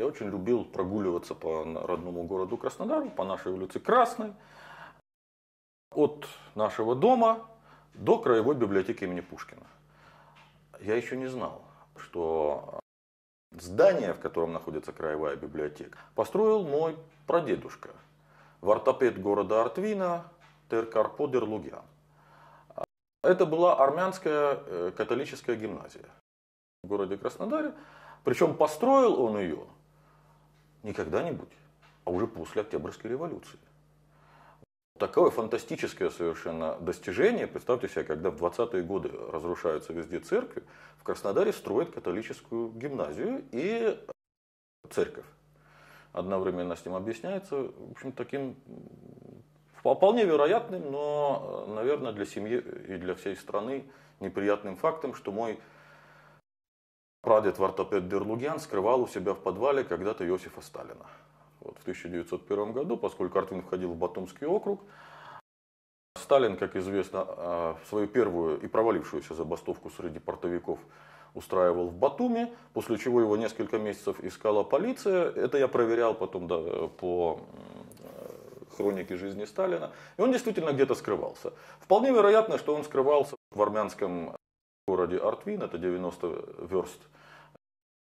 Я очень любил прогуливаться по родному городу Краснодару, по нашей улице Красной, от нашего дома до краевой библиотеки имени Пушкина. Я еще не знал, что здание, в котором находится краевая библиотека, построил мой прадедушка, вартопед города Артвина Теркарподер Лугян. Это была армянская э, католическая гимназия в городе Краснодаре. Причем построил он ее не когда-нибудь, а уже после Октябрьской революции. Такое фантастическое совершенно достижение. Представьте себе, когда в 20-е годы разрушаются везде церкви, в Краснодаре строят католическую гимназию и церковь. Одновременно с ним объясняется, в общем, таким вполне вероятным, но, э, наверное, для семьи и для всей страны неприятным фактом, что мой Прадед ортопед Дерлугян скрывал у себя в подвале когда-то Иосифа Сталина. Вот в 1901 году, поскольку Артвин входил в Батумский округ, Сталин, как известно, э, свою первую и провалившуюся забастовку среди портовиков устраивал в Батуми, после чего его несколько месяцев искала полиция. Это я проверял потом да, по э, хронике жизни Сталина. И он действительно где-то скрывался. Вполне вероятно, что он скрывался в армянском в городе Артвин, это 90 верст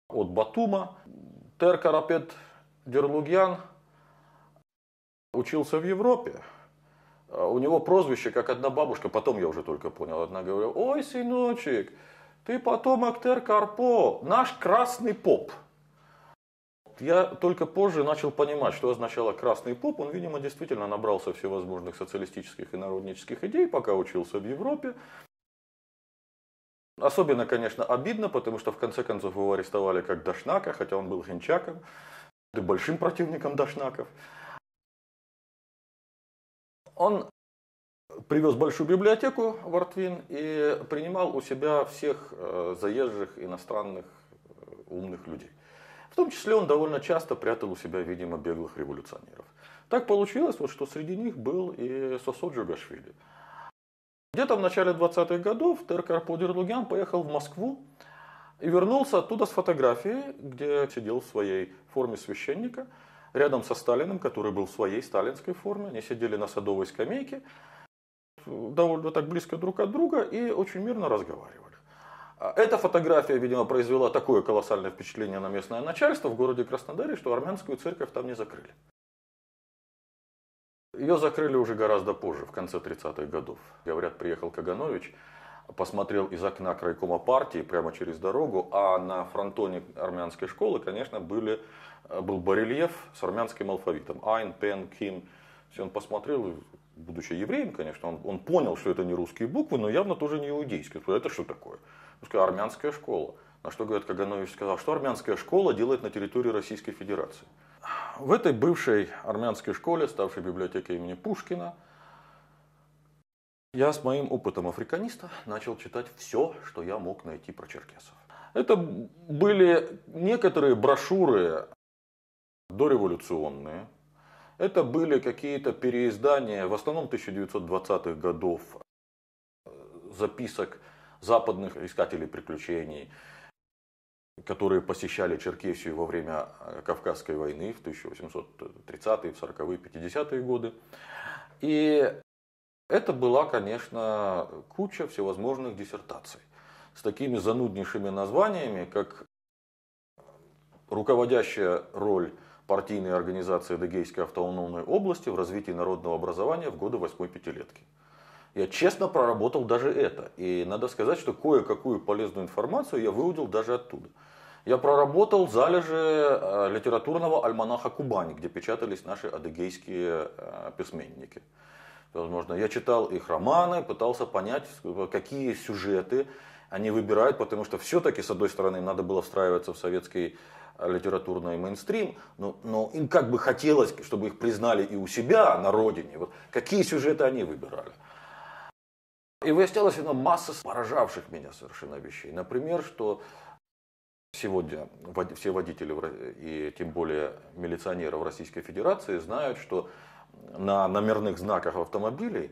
от Батума, Теркарапет Дерлугьян учился в Европе. А у него прозвище, как одна бабушка, потом я уже только понял, одна говорила, ой, сыночек, ты потомок Теркарпо, наш красный поп. Я только позже начал понимать, что означало красный поп. Он, видимо, действительно набрался всевозможных социалистических и народнических идей, пока учился в Европе. Особенно, конечно, обидно, потому что в конце концов его арестовали как Дашнака, хотя он был Генчаком, и большим противником Дашнаков. Он привез большую библиотеку в Артвин и принимал у себя всех э, заезжих иностранных э, умных людей. В том числе он довольно часто прятал у себя, видимо, беглых революционеров. Так получилось, вот, что среди них был и Сосо Джугашвили – где-то в начале 20-х годов Теркар Подерлугян поехал в Москву и вернулся оттуда с фотографией, где сидел в своей форме священника, рядом со Сталиным, который был в своей сталинской форме. Они сидели на садовой скамейке, довольно так близко друг от друга и очень мирно разговаривали. Эта фотография, видимо, произвела такое колоссальное впечатление на местное начальство в городе Краснодаре, что армянскую церковь там не закрыли. Ее закрыли уже гораздо позже, в конце 30-х годов. Говорят, приехал Каганович, посмотрел из окна крайкома партии прямо через дорогу, а на фронтоне армянской школы, конечно, были, э, был барельеф с армянским алфавитом. Айн, Пен, Ким. Все он посмотрел, будучи евреем, конечно, он, он понял, что это не русские буквы, но явно тоже не иудейские. Это что такое? Он сказал, армянская школа. На что, говорит, Каганович сказал, что армянская школа делает на территории Российской Федерации. В этой бывшей армянской школе, ставшей библиотекой имени Пушкина, я с моим опытом африканиста начал читать все, что я мог найти про черкесов. Это были некоторые брошюры дореволюционные. Это были какие-то переиздания, в основном 1920-х годов, э, записок западных искателей приключений, которые посещали Черкесию во время э, Кавказской войны в 1830-е, 40-е, 50-е годы. И это была, конечно, куча всевозможных диссертаций с такими зануднейшими названиями, как э, руководящая роль партийной организации Адыгейской автономной области в развитии народного образования в годы восьмой пятилетки. Я честно проработал даже это. И надо сказать, что кое-какую полезную информацию я выудил даже оттуда я проработал залежи э, литературного альманаха Кубани, где печатались наши адыгейские э, письменники. Возможно, я читал их романы, пытался понять, э, какие сюжеты они выбирают, потому что все-таки, с одной стороны, им надо было встраиваться в советский литературный мейнстрим, но, но им как бы хотелось, чтобы их признали и у себя на родине. Вот какие сюжеты они выбирали? И выяснялась ну, масса поражавших меня совершенно вещей. Например, что Сегодня все водители и тем более милиционеры в Российской Федерации знают, что на номерных знаках автомобилей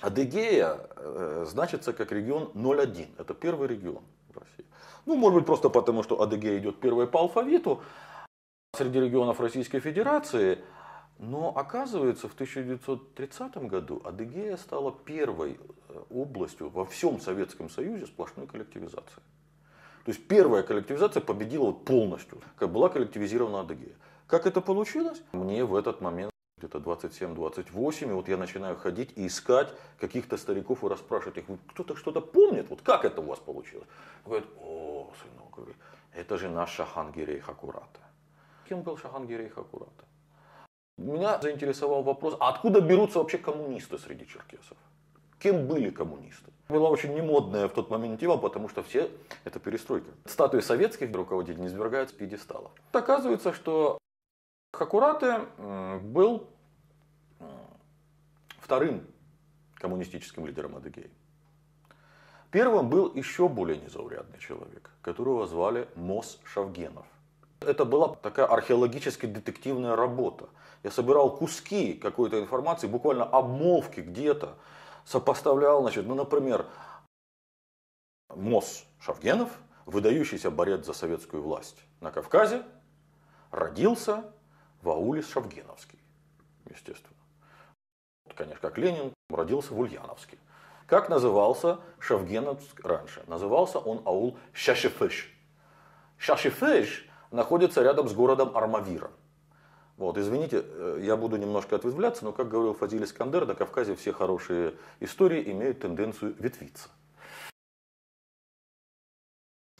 Адыгея э, значится как регион 01. Это первый регион в России. Ну, может быть, просто потому, что Адыгея идет первой по алфавиту среди регионов Российской Федерации. Но оказывается, в 1930 году Адыгея стала первой э, областью во всем Советском Союзе сплошной коллективизации. То есть первая коллективизация победила полностью, как была коллективизирована Адыгея. Как это получилось? Мне в этот момент где-то 27-28, и вот я начинаю ходить и искать каких-то стариков и расспрашивать их, кто-то что-то помнит, вот как это у вас получилось? Говорит, о, сынок, говорит, это же наш Шахангирей Хакурата. Кем был Шахангирей Хакурата? Меня заинтересовал вопрос, а откуда берутся вообще коммунисты среди черкесов? Кем были коммунисты? была очень немодная в тот момент тема, потому что все это перестройка. Статуи советских руководителей не свергают с пьедесталов. Оказывается, что Хакурате был вторым коммунистическим лидером Адыгеи. Первым был еще более незаурядный человек, которого звали Мос Шавгенов. Это была такая археологически детективная работа. Я собирал куски какой-то информации, буквально обмовки где-то, сопоставлял, значит, ну, например, Мос Шавгенов, выдающийся борец за советскую власть на Кавказе, родился в ауле Шавгеновский, естественно. Вот, конечно, как Ленин, родился в Ульяновске. Как назывался Шавгеновск раньше? Назывался он аул Шашифыш. Шашифыш находится рядом с городом Армавиром. Вот, извините, э, я буду немножко отвезбляться, но, как говорил Фазиль Искандер, на Кавказе все хорошие истории имеют тенденцию ветвиться.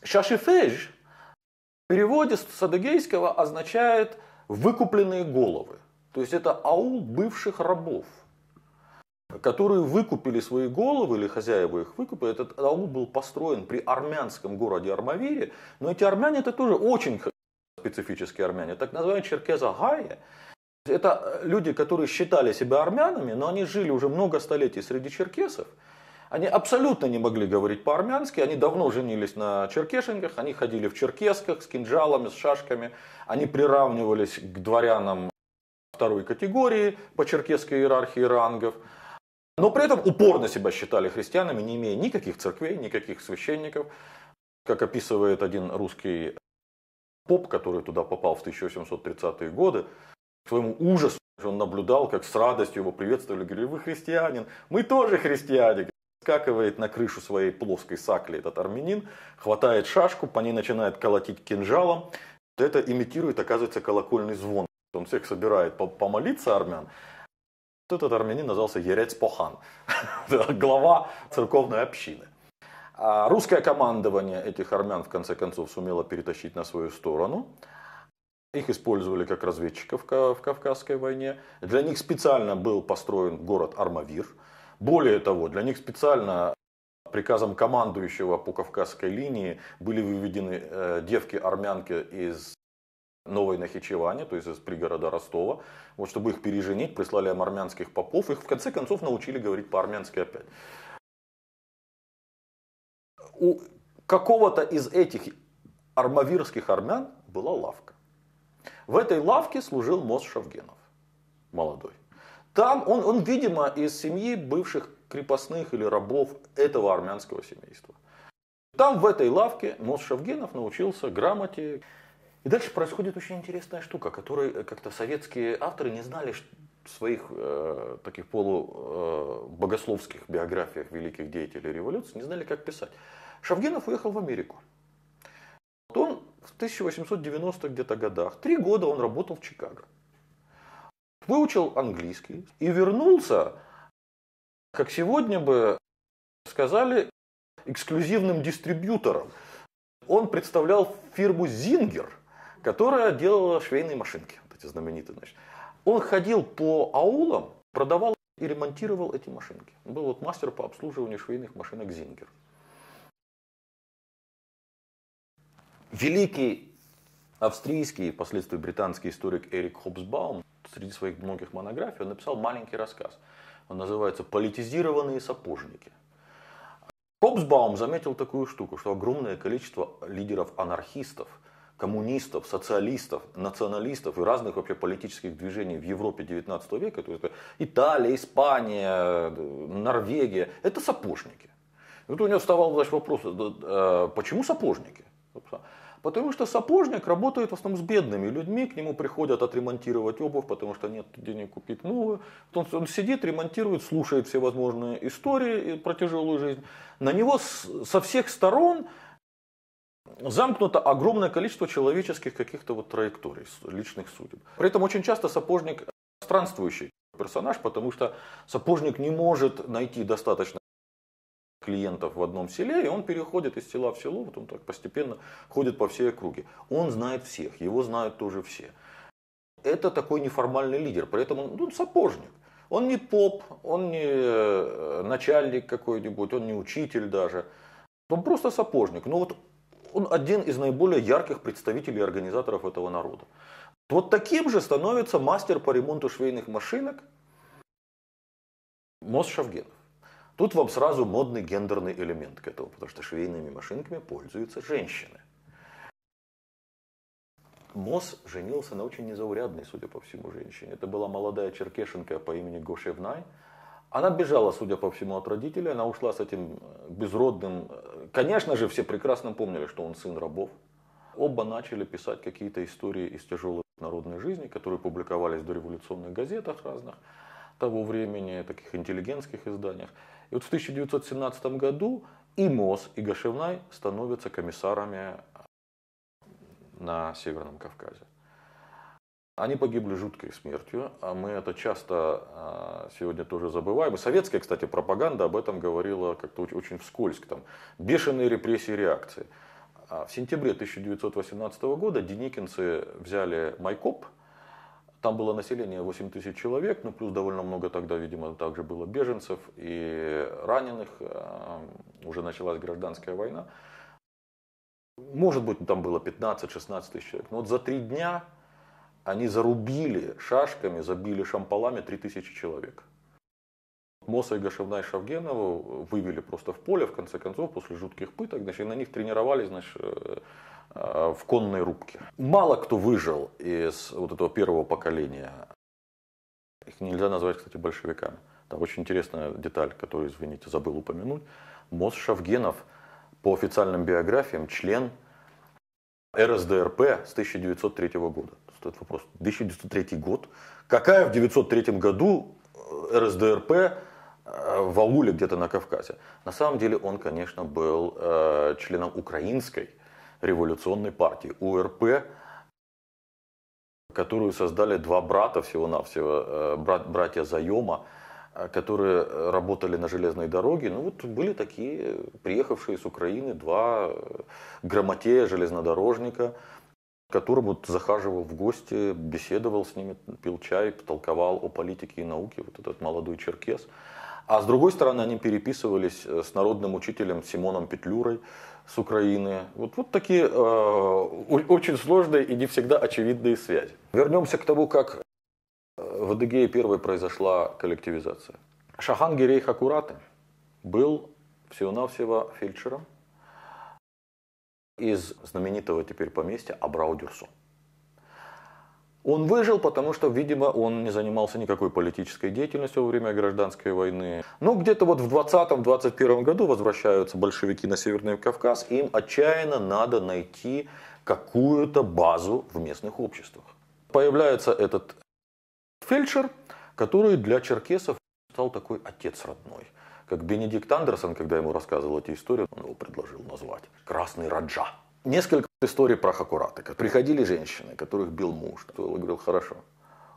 Шашифеж в переводе с садыгейского означает «выкупленные головы». То есть это аул бывших рабов, которые выкупили свои головы, или хозяева их выкупили. Этот аул был построен при армянском городе Армавире, но эти армяне это тоже очень специфические армяне, так называемые черкеза гаи – это люди, которые считали себя армянами, но они жили уже много столетий среди черкесов, они абсолютно не могли говорить по-армянски, они давно женились на черкешеньках, они ходили в черкесках с кинжалами, с шашками, они приравнивались к дворянам второй категории по черкесской иерархии рангов, но при этом упорно себя считали христианами, не имея никаких церквей, никаких священников, как описывает один русский поп, который туда попал в 1830-е годы, к своему ужасу он наблюдал, как с радостью его приветствовали, говорили, вы христианин, мы тоже христиане. Скакивает на крышу своей плоской сакли этот армянин, хватает шашку, по ней начинает колотить кинжалом. Это имитирует, оказывается, колокольный звон. Он всех собирает помолиться армян. Вот этот армянин назывался Ерец Похан, глава церковной общины. А русское командование этих армян в конце концов сумело перетащить на свою сторону. Их использовали как разведчиков в Кавказской войне. Для них специально был построен город Армавир. Более того, для них специально приказом командующего по Кавказской линии были выведены э, девки-армянки из Новой Нахичеване, то есть из пригорода Ростова. Вот чтобы их переженить, прислали им армянских попов. Их в конце концов научили говорить по-армянски опять у какого-то из этих армавирских армян была лавка. В этой лавке служил Мост Шавгенов, молодой. Там он, он, видимо, из семьи бывших крепостных или рабов этого армянского семейства. Там, в этой лавке, Мост Шавгенов научился грамоте. И дальше происходит очень интересная штука, которой как-то советские авторы не знали своих э, таких полубогословских э, биографиях великих деятелей революции, не знали, как писать. Шавгинов уехал в Америку. Вот он в 1890-х где-то годах, три года он работал в Чикаго. Выучил английский и вернулся, как сегодня бы сказали, эксклюзивным дистрибьютором. Он представлял фирму «Зингер», которая делала швейные машинки, вот эти знаменитые. Значит. Он ходил по аулам, продавал и ремонтировал эти машинки. Он был вот мастер по обслуживанию швейных машинок «Зингер». Великий австрийский, впоследствии британский историк Эрик Хобсбаум среди своих многих монографий он написал маленький рассказ. Он называется «Политизированные сапожники». Хобсбаум заметил такую штуку, что огромное количество лидеров-анархистов, коммунистов, социалистов, националистов и разных вообще политических движений в Европе 19 века, то есть Италия, Испания, Норвегия, это сапожники. И вот у него вставал значит, вопрос, э, почему сапожники? Потому что сапожник работает в основном с бедными людьми, к нему приходят отремонтировать обувь, потому что нет денег купить новую. Он, он сидит, ремонтирует, слушает всевозможные истории про тяжелую жизнь. На него с, со всех сторон замкнуто огромное количество человеческих каких-то вот траекторий, личных судеб. При этом очень часто сапожник странствующий персонаж, потому что сапожник не может найти достаточно клиентов в одном селе, и он переходит из села в село, вот он так постепенно ходит по всей округе. Он знает всех, его знают тоже все. Это такой неформальный лидер, поэтому он ну, сапожник. Он не поп, он не э, начальник какой-нибудь, он не учитель даже. Он просто сапожник. Но ну, вот он один из наиболее ярких представителей и организаторов этого народа. Вот таким же становится мастер по ремонту швейных машинок Мосшавгенов. Тут вам сразу модный гендерный элемент к этому, потому что швейными машинками пользуются женщины. Мосс женился на очень незаурядной, судя по всему, женщине. Это была молодая черкешенка по имени Гошевнай. Она бежала, судя по всему, от родителей. Она ушла с этим э, безродным... Э, конечно же, все прекрасно помнили, что он сын рабов. Оба начали писать какие-то истории из тяжелой народной жизни, которые публиковались в дореволюционных газетах разных того времени, таких интеллигентских изданиях. И вот в 1917 году и МОЗ, и Гашевнай становятся комиссарами э, на Северном Кавказе. Они погибли жуткой смертью, а мы это часто э, сегодня тоже забываем. И советская, кстати, пропаганда об этом говорила как-то очень вскользь. Там, бешеные репрессии реакции. А в сентябре 1918 года деникинцы взяли Майкоп – там было население 8 тысяч человек, ну плюс довольно много тогда, видимо, также было беженцев и раненых. Э, уже началась гражданская война. Может быть, там было 15-16 тысяч человек. Но вот за три дня они зарубили шашками, забили шампалами 3 тысячи человек. Моса и Гашевна и Шавгенову вывели просто в поле, в конце концов, после жутких пыток. Значит, на них тренировались, значит, э, Э, в конной рубке. Мало кто выжил из вот этого первого поколения. Их нельзя назвать, кстати, большевиками. Там очень интересная деталь, которую, извините, забыл упомянуть. Мос Шавгенов по официальным биографиям член РСДРП с 1903 года. Стоит вопрос. 1903 год. Какая в 1903 году э, РСДРП э, в ауле где-то на Кавказе? На самом деле он, конечно, был членом украинской революционной партии УРП, которую создали два брата всего-навсего, э, брат, братья Заема, э, которые э, работали на железной дороге. Ну вот были такие приехавшие с Украины два грамотея железнодорожника, который вот захаживал в гости, беседовал с ними, пил чай, толковал о политике и науке, вот этот молодой черкес. А с другой стороны, они переписывались э, с народным учителем Симоном Петлюрой с Украины. Вот, вот такие э, очень сложные и не всегда очевидные связи. Вернемся к тому, как э, в Адыгее первой произошла коллективизация. Шахан Гирей Хакураты был всего-навсего фельдшером из знаменитого теперь поместья абрау он выжил, потому что, видимо, он не занимался никакой политической деятельностью во время гражданской войны. Но ну, где-то вот в 20-21 году возвращаются большевики на Северный Кавказ, им отчаянно надо найти какую-то базу в местных обществах. Появляется этот фельдшер, который для черкесов стал такой отец родной. Как Бенедикт Андерсон, когда ему рассказывал эту историю, он его предложил назвать «Красный Раджа». Несколько историй про Хакураты. Приходили женщины, которых бил муж. Кто говорил, хорошо,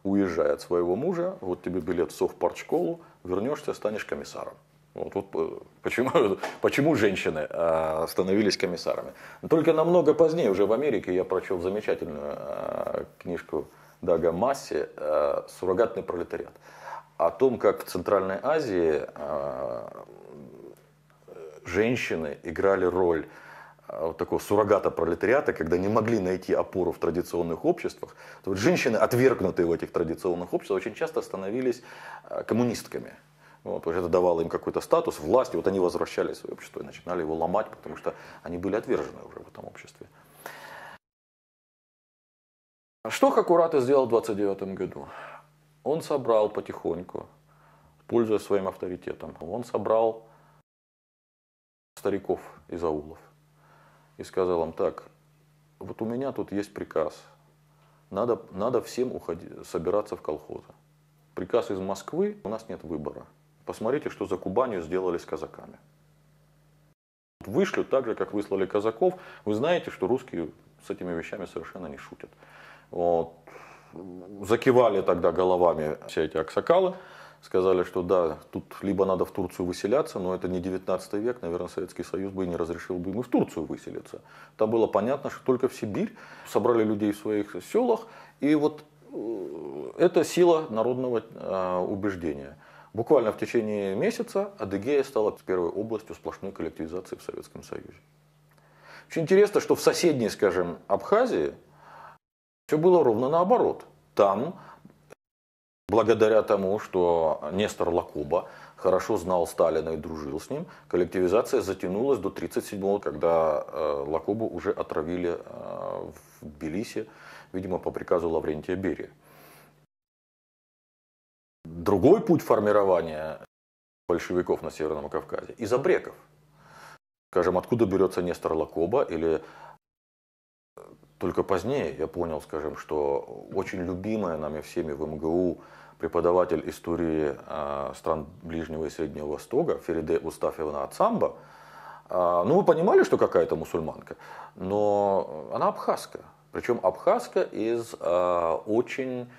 уезжай от своего мужа, вот тебе билет в совпартшколу, вернешься, станешь комиссаром. Вот, вот э, почему, почему женщины э, становились комиссарами. Только намного позднее, уже в Америке, я прочел замечательную э, книжку Дага Масси э, «Суррогатный пролетариат». О том, как в Центральной Азии э, женщины играли роль а, вот такого суррогата пролетариата, когда не могли найти опору в традиционных обществах, то вот женщины, отвергнутые в этих традиционных обществах, очень часто становились а, коммунистками. Вот, это давало им какой-то статус, власть, и вот они возвращались в свое общество и начинали его ломать, потому что они были отвержены уже в этом обществе. Что Хакурата сделал в 29 году? Он собрал потихоньку, пользуясь своим авторитетом, он собрал стариков из аулов, и сказал им так, вот у меня тут есть приказ, надо, надо всем уходить собираться в колхозы. Приказ из Москвы, у нас нет выбора. Посмотрите, что за Кубанью сделали с казаками. Вышлют так же, как выслали казаков. Вы знаете, что русские с этими вещами совершенно не шутят. Вот. Закивали тогда головами все эти аксакалы сказали, что да, тут либо надо в Турцию выселяться, но это не 19 век, наверное, Советский Союз бы и не разрешил бы им и в Турцию выселиться. Там было понятно, что только в Сибирь собрали людей в своих селах, и вот э, это сила народного э, убеждения. Буквально в течение месяца Адыгея стала первой областью сплошной коллективизации в Советском Союзе. Очень интересно, что в соседней, скажем, Абхазии все было ровно наоборот. Там Благодаря тому, что Нестор Лакоба хорошо знал Сталина и дружил с ним, коллективизация затянулась до 1937-го, когда э, Лакобу уже отравили э, в Тбилиси, видимо, по приказу Лаврентия Берия. Другой путь формирования большевиков на Северном Кавказе – изобреков. Скажем, откуда берется Нестор Лакоба или только позднее я понял, скажем, что очень любимая нами всеми в МГУ преподаватель истории а, стран Ближнего и Среднего Востока Фериде Устафьевна Ацамба, а, ну, мы понимали, что какая-то мусульманка, но она абхазка. Причем абхазка из а, очень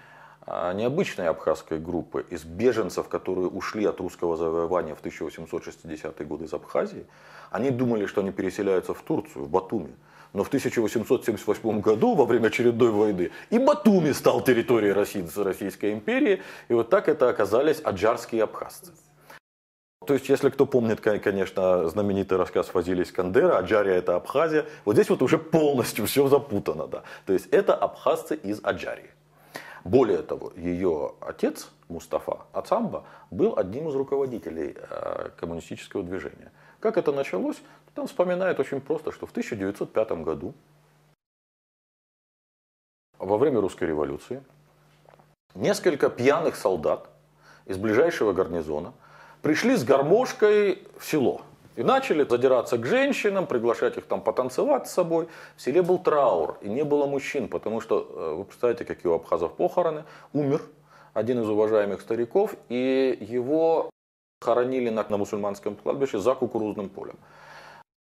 необычной абхазской группы, из беженцев, которые ушли от русского завоевания в 1860-е годы из Абхазии, они думали, что они переселяются в Турцию, в Батуми. Но в 1878 году, во время очередной войны, и Батуми стал территорией России, Российской империи. И вот так это оказались аджарские абхазцы. То есть, если кто помнит, конечно, знаменитый рассказ Фазили Искандера, Аджария это Абхазия, вот здесь вот уже полностью все запутано. Да. То есть, это абхазцы из Аджарии. Более того, ее отец, Мустафа Ацамба был одним из руководителей э, коммунистического движения. Как это началось? Там вспоминает очень просто, что в 1905 году во время русской революции несколько пьяных солдат из ближайшего гарнизона пришли с гармошкой в село. И начали задираться к женщинам, приглашать их там потанцевать с собой. В селе был траур, и не было мужчин, потому что, э, вы представляете, какие у абхазов похороны, умер один из уважаемых стариков, и его хоронили на, на мусульманском кладбище за кукурузным полем.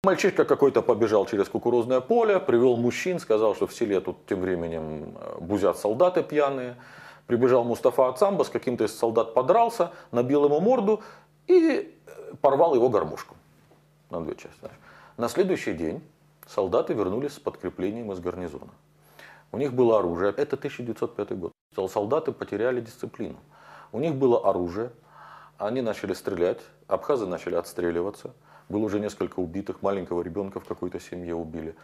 Мальчишка какой-то побежал через кукурузное поле, привел мужчин, сказал, что в селе тут тем временем э, бузят солдаты пьяные. Прибежал Мустафа Ацамба, с каким-то из солдат подрался, набил ему морду и э, порвал его гармошку на две части. На следующий день солдаты вернулись с подкреплением из гарнизона. У них было оружие. Это 1905 год что солдаты потеряли дисциплину. У них было оружие, они начали стрелять, абхазы начали отстреливаться, было уже несколько убитых, маленького ребенка в какой-то семье убили.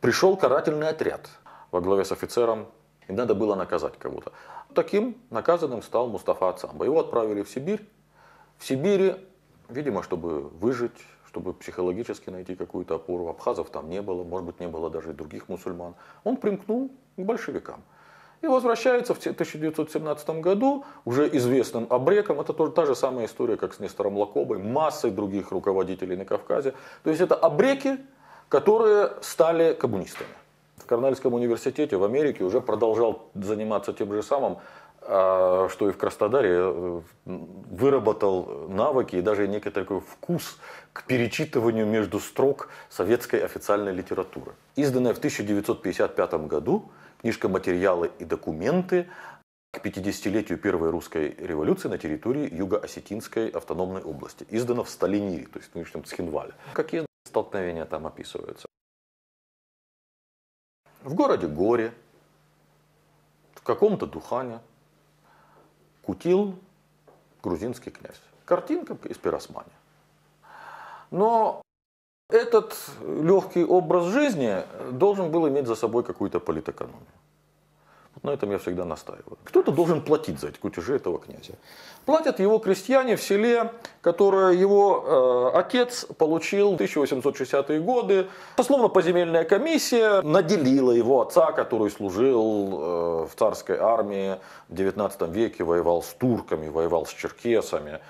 Пришел карательный отряд во главе с офицером, и надо было наказать кого-то. Таким наказанным стал Мустафа Ацамба. Его отправили в Сибирь. В Сибири, видимо, чтобы выжить, чтобы психологически найти какую-то опору. Абхазов там не было, может быть, не было даже и других мусульман. Он примкнул к большевикам и возвращается в 1917 году уже известным обреком. Это тоже та же самая история, как с Нестором Лакобой, массой других руководителей на Кавказе. То есть это обреки, которые стали коммунистами. В Корнельском университете в Америке уже продолжал заниматься тем же самым, а, что и в Краснодаре, э, выработал навыки и даже некий такой вкус к перечитыванию между строк советской официальной литературы. Изданная в 1955 году Книжка «Материалы и документы» к 50-летию первой русской революции на территории Юго-Осетинской автономной области. Издана в Сталинире, то есть в нынешнем Цхинвале. Какие столкновения там описываются? В городе горе, в каком-то Духане кутил грузинский князь. Картинка из пиросмани. Но этот легкий образ жизни должен был иметь за собой какую-то политэкономию. Вот на этом я всегда настаиваю. Кто-то должен платить за эти кутежи этого князя. Платят его крестьяне в селе, которое его э, отец получил в 1860-е годы. Сословно поземельная комиссия наделила его отца, который служил э, в царской армии в 19 веке, воевал с турками, воевал с черкесами.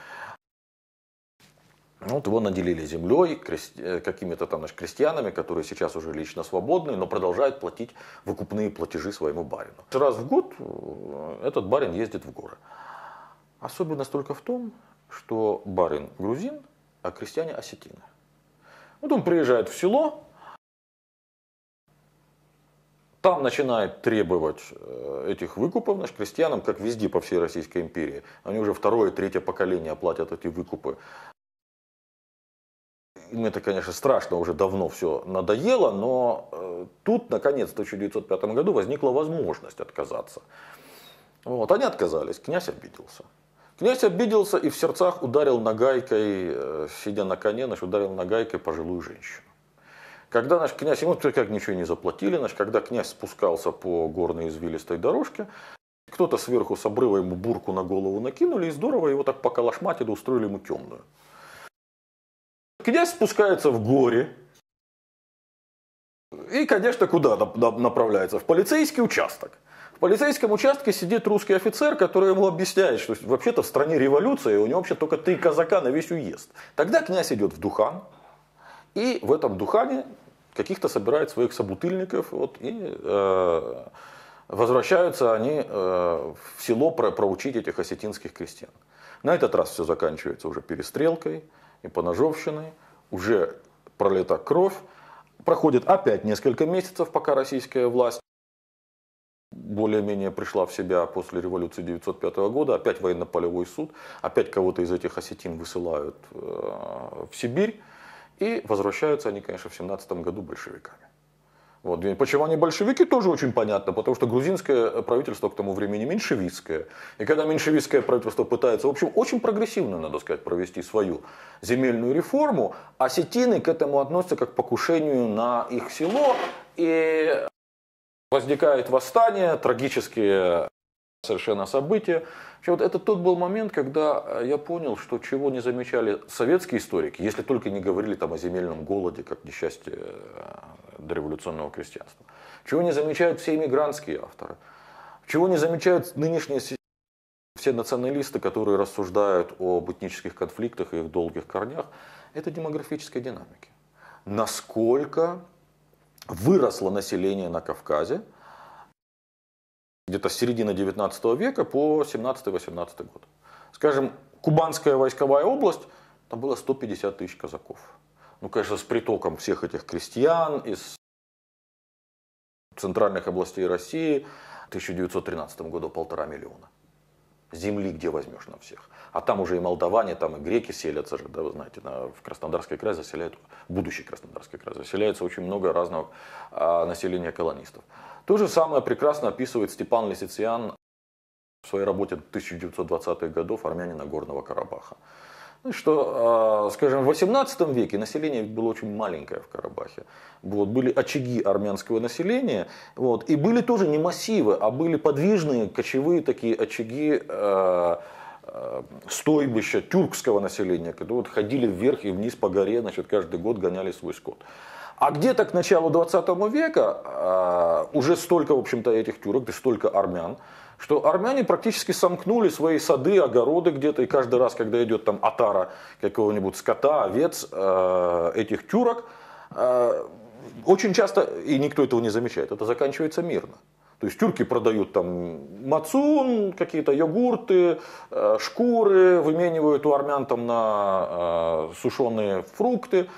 Вот его наделили землей, э, какими-то там значит, крестьянами, которые сейчас уже лично свободны, но продолжают платить выкупные платежи своему барину. Раз в год э, этот барин ездит в горы. Особенность только в том, что барин грузин, а крестьяне осетины. Вот он приезжает в село, там начинает требовать э, этих выкупов, значит, крестьянам, как везде по всей Российской империи. Они уже второе, третье поколение платят эти выкупы им это, конечно, страшно, уже давно все надоело, но э, тут, наконец, в 1905 году возникла возможность отказаться. Вот, они отказались, князь обиделся. Князь обиделся и в сердцах ударил нагайкой, э, сидя на коне, значит, ударил нагайкой пожилую женщину. Когда наш князь, ему как ничего не заплатили, значит, когда князь спускался по горной извилистой дорожке, кто-то сверху с обрыва ему бурку на голову накинули и здорово его так поколошматили, устроили ему темную. Князь спускается в горе. И, конечно, куда направляется? В полицейский участок. В полицейском участке сидит русский офицер, который ему объясняет, что вообще-то в стране революция, и у него вообще только три казака на весь уезд. Тогда князь идет в Духан, и в этом Духане каких-то собирает своих собутыльников, вот, и э, возвращаются они э, в село про, проучить этих осетинских крестьян. На этот раз все заканчивается уже перестрелкой и поножовщины, уже пролета кровь. Проходит опять несколько месяцев, пока российская власть более-менее пришла в себя после революции 1905 года, опять военно-полевой суд, опять кого-то из этих осетин высылают э, в Сибирь, и возвращаются они, конечно, в 17 году большевиками. Вот. Почему они большевики, тоже очень понятно, потому что грузинское правительство к тому времени меньшевистское. И когда меньшевистское правительство пытается, в общем, очень прогрессивно, надо сказать, провести свою земельную реформу, а осетины к этому относятся как к покушению на их село, и возникает восстание, трагические совершенно событие. Вообще, вот это тот был момент, когда э, я понял, что чего не замечали советские историки, если только не говорили там о земельном голоде, как несчастье э, дореволюционного крестьянства. Чего не замечают все иммигрантские авторы. Чего не замечают нынешние все националисты, которые рассуждают об этнических конфликтах и их долгих корнях, это демографическая динамика. Насколько выросло население на Кавказе – где-то с середины 19 века по 17-18 год. Скажем, Кубанская войсковая область, там было 150 тысяч казаков. Ну, конечно, с притоком всех этих крестьян из центральных областей России, в 1913 году полтора миллиона. Земли где возьмешь на всех. А там уже и молдаване, там и греки селятся же, да, вы знаете, на, в Краснодарский край заселяют, будущий Краснодарский край, заселяется очень много разного а, населения колонистов. То же самое прекрасно описывает Степан Лисициан в своей работе 1920-х годов армянина Горного Карабаха. Ну что, а, скажем, в 18 веке население было очень маленькое в Карабахе. Вот, были очаги армянского населения, вот, и были тоже не массивы, а были подвижные кочевые такие очаги э, э, стойбища тюркского населения, которые вот ходили вверх и вниз по горе, значит, каждый год гоняли свой скот. А где-то к началу 20 века а, уже столько, в общем-то, этих тюрок и столько армян, что армяне практически сомкнули свои сады, огороды где-то, и каждый раз, когда идет там атара какого-нибудь скота, овец, а, этих тюрок, а, очень часто, и никто этого не замечает, это заканчивается мирно. То есть тюрки продают там мацун, какие-то йогурты, шкуры, выменивают у армян там на сушеные фрукты.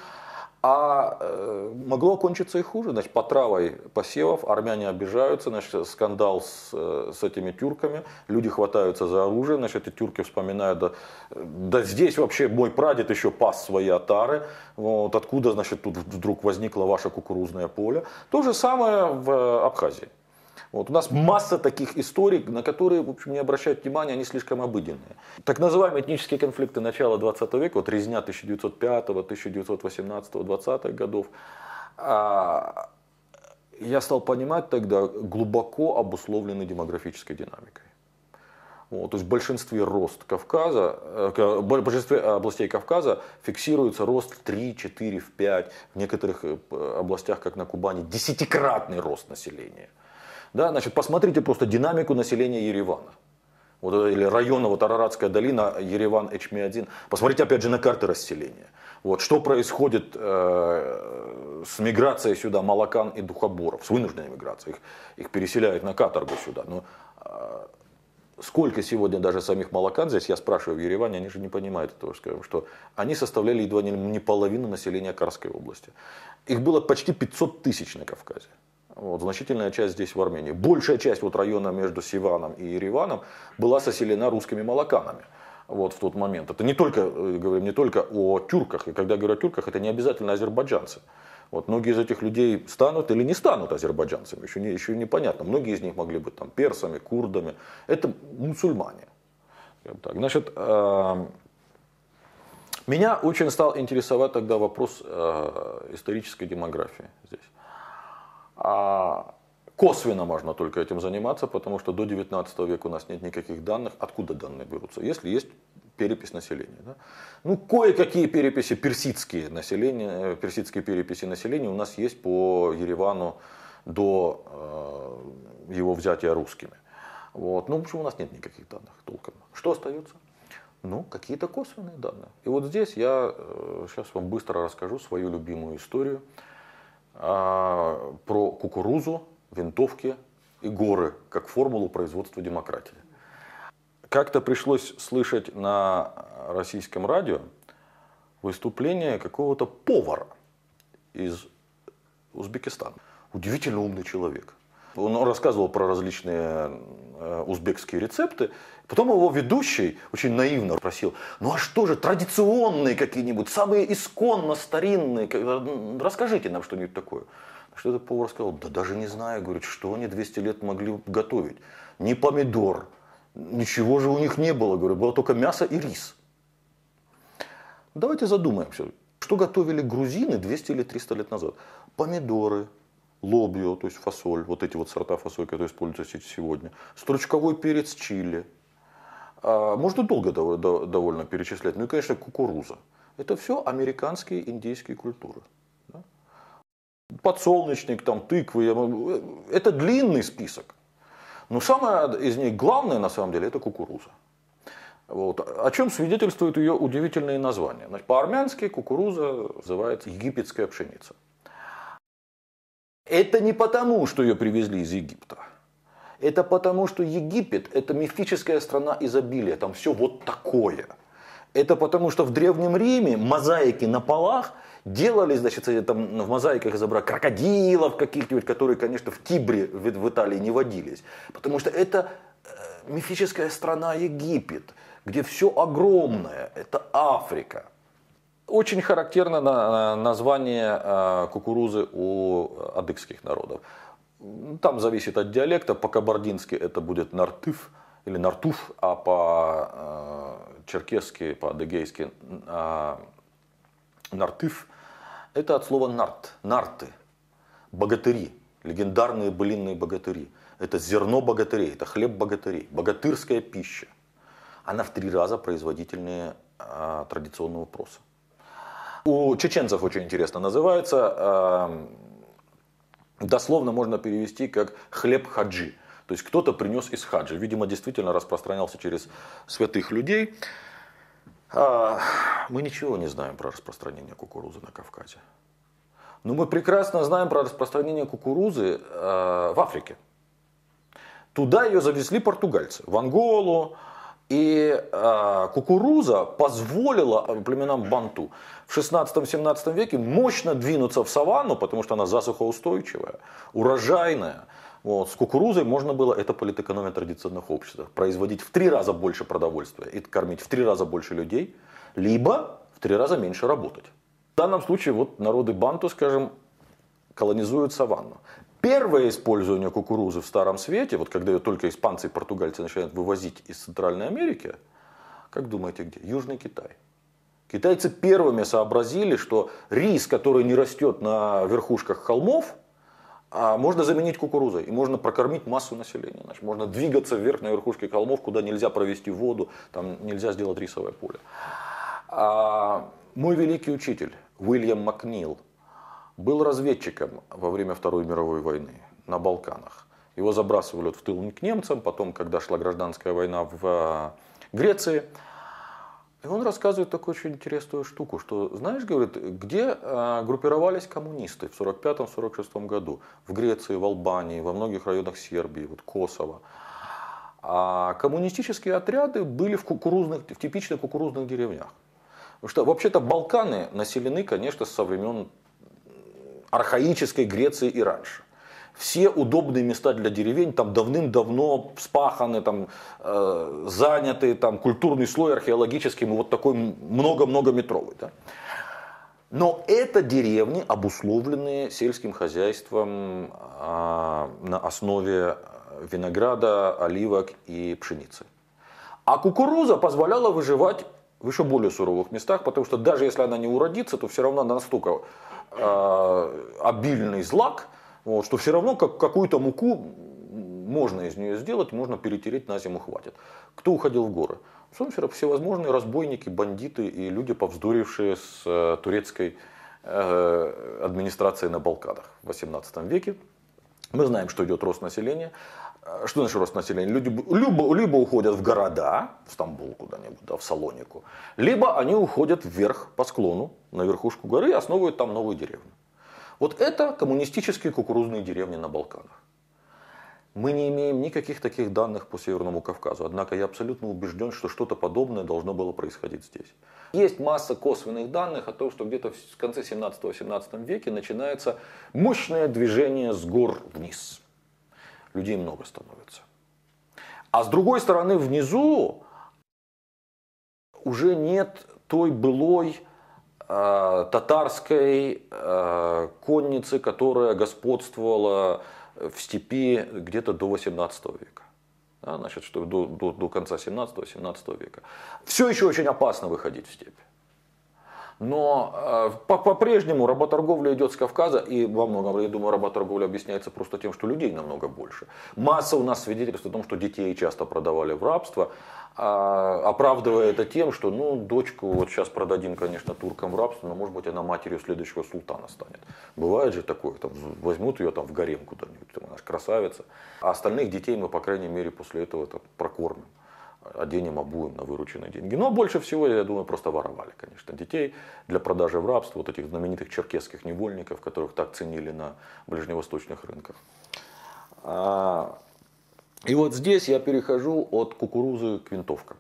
А э, могло кончиться и хуже, значит, по травой посевов, армяне обижаются, значит, скандал с, э, с этими тюрками, люди хватаются за оружие, значит, эти тюрки вспоминают, да, да здесь вообще мой прадед еще пас свои отары, вот откуда, значит, тут вдруг возникло ваше кукурузное поле. То же самое в э, Абхазии. Вот. У нас масса таких историй, на которые, в общем, не обращают внимания, они слишком обыденные. Так называемые этнические конфликты начала 20 века, вот резня 1905, 1918, 20-х годов, а, я стал понимать тогда глубоко обусловлены демографической динамикой. Вот, то есть в большинстве рост Кавказа, э, в большинстве областей Кавказа фиксируется рост в 3, 4, в 5, в некоторых э, областях, как на Кубани, десятикратный рост населения. Да, значит, посмотрите просто динамику населения Еревана. Вот, э, или района, вот Араратская долина, Ереван, Эчми-1. Посмотрите опять же на карты расселения. Вот, что происходит э, с миграцией сюда Малакан и Духоборов, с вынужденной миграцией. Их, их переселяют на каторгу сюда. Но э, сколько сегодня даже самих молокан здесь, я спрашиваю в Ереване, они же не понимают этого, скажем, что они составляли едва не половину населения Карской области. Их было почти 500 тысяч на Кавказе. Вот, значительная часть здесь в Армении. Большая часть вот района между Сиваном и Ереваном была соселена русскими молоканами вот в тот момент. Это не только, э, говорим, не только о тюрках. И когда говорю о тюрках, это не обязательно азербайджанцы. Вот, многие из этих людей станут или не станут азербайджанцами, еще, не, еще непонятно. Многие из них могли быть там, персами, курдами. Это мусульмане. Так, значит, э, меня очень стал интересовать тогда вопрос э, исторической демографии здесь. А косвенно можно только этим заниматься, потому что до 19 века у нас нет никаких данных, откуда данные берутся, если есть перепись населения. Да? Ну, кое-какие переписи, персидские, населения, э, персидские переписи населения у нас есть по Еревану до э, его взятия русскими. Вот. Ну, в общем, у нас нет никаких данных толком. Что остается? Ну, какие-то косвенные данные. И вот здесь я э, сейчас вам быстро расскажу свою любимую историю – а, про кукурузу, винтовки и горы как формулу производства демократии. Как-то пришлось слышать на российском радио выступление какого-то повара из Узбекистана. Удивительно умный человек он рассказывал про различные э, узбекские рецепты. Потом его ведущий очень наивно спросил, ну а что же традиционные какие-нибудь, самые исконно старинные, расскажите нам что-нибудь такое. Что этот повар сказал, да даже не знаю, говорит, что они 200 лет могли готовить. Ни помидор, ничего же у них не было, Говорит, было только мясо и рис. Давайте задумаемся, что готовили грузины 200 или 300 лет назад? Помидоры, лобио, то есть фасоль, вот эти вот сорта фасоль, которые используются сегодня, стручковой перец чили. А, можно долго довольно перечислять. Ну и, конечно, кукуруза. Это все американские индейские культуры. Подсолнечник, там, тыквы. Э, это длинный список. Но самое из них главное, на самом деле, это кукуруза. Вот. О чем свидетельствуют ее удивительные названия. По-армянски кукуруза называется египетская пшеница. Это не потому, что ее привезли из Египта. Это потому, что Египет – это мифическая страна изобилия, там все вот такое. Это потому, что в Древнем Риме мозаики на полах делали, значит, э, там в мозаиках изобрали крокодилов каких-нибудь, которые, конечно, в Тибре в Италии не водились. Потому что это э, мифическая страна Египет, где все огромное, это Африка. Очень характерно название а, кукурузы у адыгских народов. Там зависит от диалекта, по-кабардински это будет нартыф или нартуф, а по-черкесски, а, по-адыгейски а, нартыф. Это от слова нарт, нарты, богатыри, легендарные былинные богатыри. Это зерно богатырей, это хлеб богатырей, богатырская пища. Она в три раза производительнее традиционного проса. У чеченцев очень интересно называется. Эм, дословно можно перевести как «хлеб хаджи». То есть кто-то принес из хаджи. Видимо, действительно распространялся через святых людей. А, мы ничего не знаем про распространение кукурузы на Кавказе. Но мы прекрасно знаем про распространение кукурузы э, в Африке. Туда ее завезли португальцы. В Анголу, и э, кукуруза позволила э, племенам банту в 16-17 веке мощно двинуться в саванну, потому что она засухоустойчивая, урожайная. Вот. С кукурузой можно было, это политэкономия традиционных обществ, производить в три раза больше продовольствия и кормить в три раза больше людей, либо в три раза меньше работать. В данном случае вот народы банту, скажем, колонизуют саванну. Первое использование кукурузы в Старом Свете, вот когда ее только испанцы и португальцы начинают вывозить из Центральной Америки, как думаете, где? Южный Китай. Китайцы первыми сообразили, что рис, который не растет на верхушках холмов, а можно заменить кукурузой. И можно прокормить массу населения. Значит, можно двигаться вверх на верхушке холмов, куда нельзя провести воду, там нельзя сделать рисовое поле. А мой великий учитель Уильям Макнил – был разведчиком во время Второй мировой войны на Балканах. Его забрасывали в тыл к немцам, потом, когда шла гражданская война в э, Греции. И он рассказывает такую очень интересную штуку, что, знаешь, говорит, где э, группировались коммунисты в 1945-1946 году? В Греции, в Албании, во многих районах Сербии, вот Косово. А коммунистические отряды были в, кукурузных, в типичных кукурузных деревнях. Потому что вообще-то Балканы населены, конечно, со времен архаической Греции и раньше все удобные места для деревень там давным-давно спаханы, там, э, заняты, там, культурный слой археологический, ну, вот такой много много метровый Да? Но это деревни, обусловленные сельским хозяйством э, на основе винограда, оливок и пшеницы. А кукуруза позволяла выживать в еще более суровых местах, потому что даже если она не уродится, то все равно она настолько э, обильный злак, вот, что все равно как, какую-то муку можно из нее сделать, можно перетереть на зиму хватит. Кто уходил в горы? Сумсеров всевозможные разбойники, бандиты и люди, повздорившие с э, турецкой э, администрацией на Балканах в 18 веке. Мы знаем, что идет рост населения. А что значит рост населения? Люди либо, либо уходят в города, в Стамбул куда-нибудь, да, в Салонику, либо они уходят вверх по склону, на верхушку горы и основывают там новую деревню. Вот это коммунистические кукурузные деревни на Балканах. Мы не имеем никаких таких данных по Северному Кавказу, однако я абсолютно убежден, что что-то подобное должно было происходить здесь. Есть масса косвенных данных о том, что где-то в конце 17-18 веке начинается мощное движение с гор вниз людей много становится. А с другой стороны, внизу уже нет той былой э, татарской э, конницы, которая господствовала в степи где-то до 18 века. Да, значит, что до, до, до конца 17 18 века. Все еще очень опасно выходить в степь. Но э, по-прежнему работорговля идет с Кавказа, и во многом, я думаю, работорговля объясняется просто тем, что людей намного больше. Масса у нас свидетельств о том, что детей часто продавали в рабство, а, оправдывая это тем, что ну, дочку вот сейчас продадим, конечно, туркам в рабство, но может быть она матерью следующего султана станет. Бывает же такое, там, возьмут ее там в гарем куда-нибудь, она же красавица. А остальных детей мы, по крайней мере, после этого там, прокормим оденем, обуем на вырученные деньги. Но больше всего, я думаю, просто воровали, конечно, детей для продажи в рабство, вот этих знаменитых черкесских невольников, которых так ценили на ближневосточных рынках. А, и вот здесь я перехожу от кукурузы к винтовкам.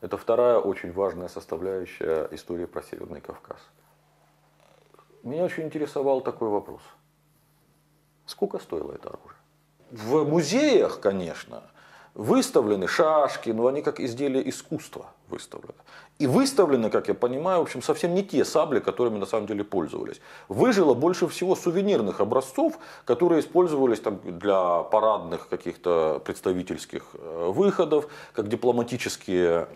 Это вторая очень важная составляющая истории про Северный Кавказ. Меня очень интересовал такой вопрос. Сколько стоило это оружие? В музеях, конечно, выставлены шашки, но ну, они как изделия искусства выставлены. И выставлены, как я понимаю, в общем, совсем не те сабли, которыми на самом деле пользовались. Выжило больше всего сувенирных образцов, которые использовались там, для парадных каких-то представительских э, выходов, как дипломатические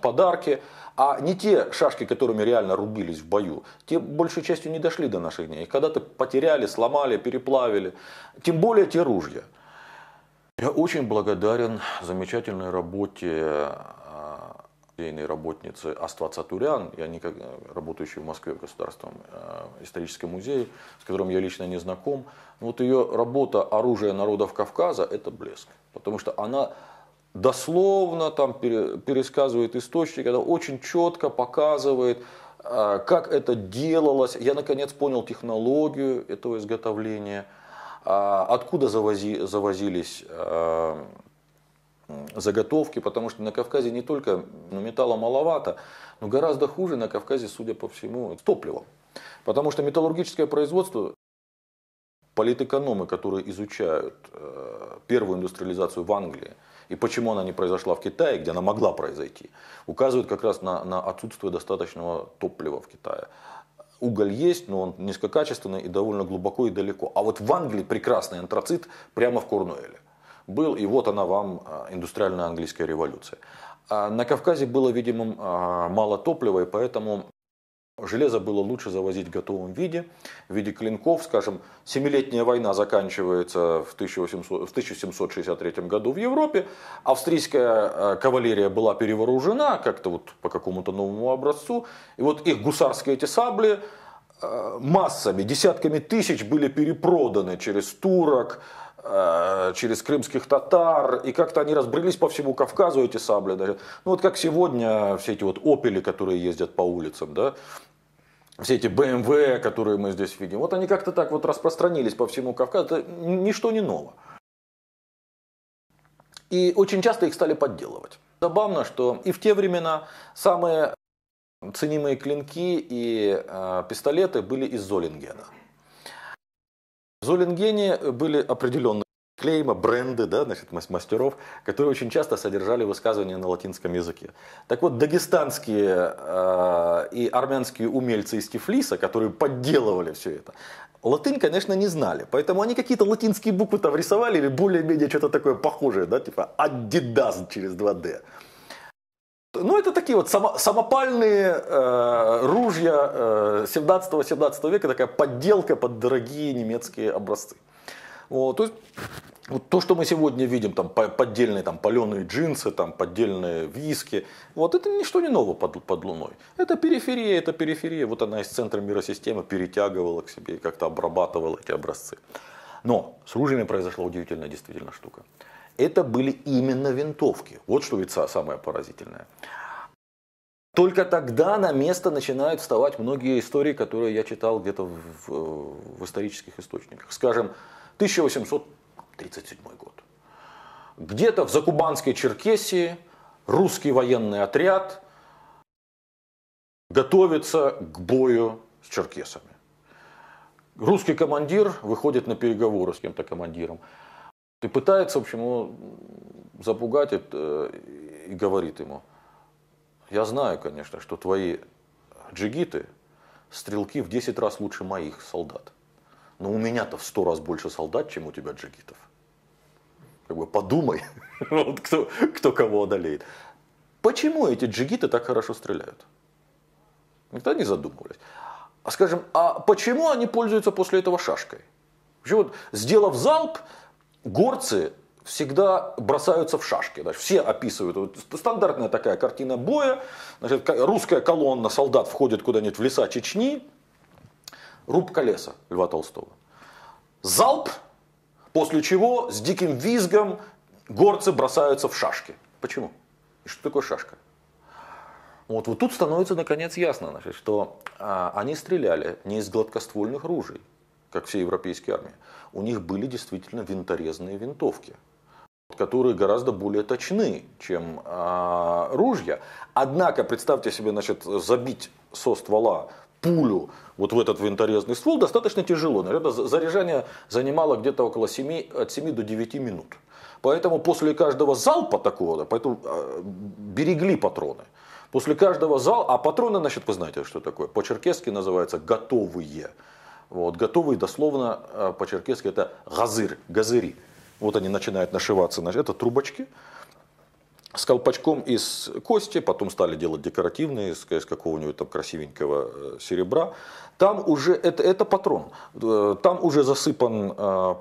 подарки. А не те шашки, которыми реально рубились в бою, те большей частью не дошли до наших дней. Их когда-то потеряли, сломали, переплавили. Тем более те ружья. Я очень благодарен замечательной работе э, идейной работницы Астват Сатурян, я никак, работающей в Москве в Государственном э, историческом музее, с которым я лично не знаком. Но вот ее работа «Оружие народов Кавказа» – это блеск, потому что она дословно там пересказывает источник, она очень четко показывает, э, как это делалось. Я наконец понял технологию этого изготовления – а откуда завози, завозились э, заготовки, потому что на Кавказе не только ну, металла маловато, но гораздо хуже на Кавказе, судя по всему, топливо. Потому что металлургическое производство политэкономы, которые изучают э, первую индустриализацию в Англии и почему она не произошла в Китае, где она могла произойти, указывают как раз на, на отсутствие достаточного топлива в Китае уголь есть, но он низкокачественный и довольно глубоко и далеко. А вот в Англии прекрасный антрацит прямо в Корнуэле был, и вот она вам а, индустриальная английская революция. А на Кавказе было, видимо, а, мало топлива, и поэтому Железо было лучше завозить в готовом виде, в виде клинков. Скажем, Семилетняя война заканчивается в, 1800, в 1763 году в Европе. Австрийская э, кавалерия была перевооружена как-то вот по какому-то новому образцу. И вот их гусарские эти сабли э, массами, десятками тысяч были перепроданы через турок, Э, через крымских татар, и как-то они разбрелись по всему Кавказу, эти сабли. Даже. Ну вот как сегодня все эти вот опели, которые ездят по улицам, да, все эти БМВ, которые мы здесь видим, вот они как-то так вот распространились по всему Кавказу, это ничто не ново. И очень часто их стали подделывать. Забавно, что и в те времена самые ценимые клинки и э, пистолеты были из Золингена. В Золингене э, были определенные клейма, бренды, да, значит, мастеров, которые очень часто содержали высказывания на латинском языке. Так вот, дагестанские э, и армянские умельцы из Тифлиса, которые подделывали все это, латынь, конечно, не знали. Поэтому они какие-то латинские буквы там рисовали или более-менее что-то такое похожее, да, типа «Адидас» через 2D. Ну, это такие вот само, самопальные э, ружья э, 17-17 века, такая подделка под дорогие немецкие образцы. Вот, то есть, вот то, что мы сегодня видим, там поддельные там, паленые джинсы, там, поддельные виски, вот это ничто не ново под, под Луной. Это периферия, это периферия. Вот она из центра миросистемы перетягивала к себе и как-то обрабатывала эти образцы. Но с ружьями произошла удивительная действительно штука это были именно винтовки. Вот что ведь самое поразительное. Только тогда на место начинают вставать многие истории, которые я читал где-то в, в исторических источниках. Скажем, 1837 год. Где-то в Закубанской Черкесии русский военный отряд готовится к бою с черкесами. Русский командир выходит на переговоры с кем-то командиром. Ты пытается, в общем, его запугать э, и говорит ему, я знаю, конечно, что твои джигиты стрелки в 10 раз лучше моих солдат. Но у меня-то в 100 раз больше солдат, чем у тебя джигитов. Как бы подумай, вот кто, кто кого одолеет. Почему эти джигиты так хорошо стреляют? Никогда не задумывались. А скажем, а почему они пользуются после этого шашкой? Почему, сделав залп, горцы всегда бросаются в шашки. Значит, все описывают. Вот стандартная такая картина боя. Значит, русская колонна солдат входит куда-нибудь в леса Чечни. Рубка леса Льва Толстого. Залп, после чего с диким визгом горцы бросаются в шашки. Почему? И что такое шашка? Вот, вот тут становится наконец ясно, значит, что а, они стреляли не из гладкоствольных ружей, как все европейские армии, у них были действительно винторезные винтовки, которые гораздо более точны, чем э, ружья. Однако, представьте себе, значит, забить со ствола пулю вот в этот винторезный ствол достаточно тяжело. Наверное, заряжание занимало где-то около 7, от 7 до 9 минут. Поэтому после каждого залпа такого, поэтому а, берегли патроны. После каждого зала, а патроны, значит, вы знаете, что такое, по-черкесски называется готовые. Вот, готовые дословно э, по-черкесски это газыр, газыри. Вот они начинают нашиваться. Это трубочки с колпачком из кости, потом стали делать декоративные из, из какого-нибудь там красивенького э, серебра. Там уже, это, это патрон, э, там уже засыпан